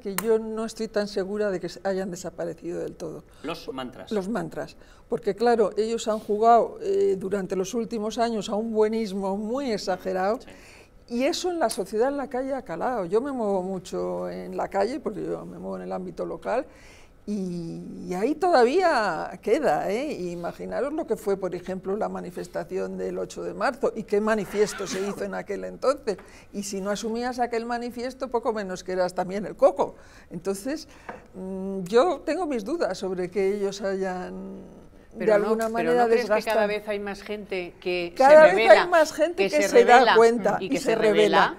que yo no estoy tan segura de que hayan desaparecido del todo. Los mantras. Los mantras, porque claro, ellos han jugado eh, durante los últimos años a un buenismo muy exagerado y eso en la sociedad en la calle ha calado. Yo me muevo mucho en la calle, porque yo me muevo en el ámbito local, y, ahí todavía queda, ¿eh? imaginaros lo que fue, por ejemplo, la manifestación del 8 de marzo y qué manifiesto se hizo en aquel entonces. Y si no asumías aquel manifiesto, poco menos que eras también el coco. Entonces, mm, yo tengo mis dudas sobre que ellos hayan de alguna manera pero que cada vez hay más gente que cada se más gente que, se, da cuenta y que se, revela.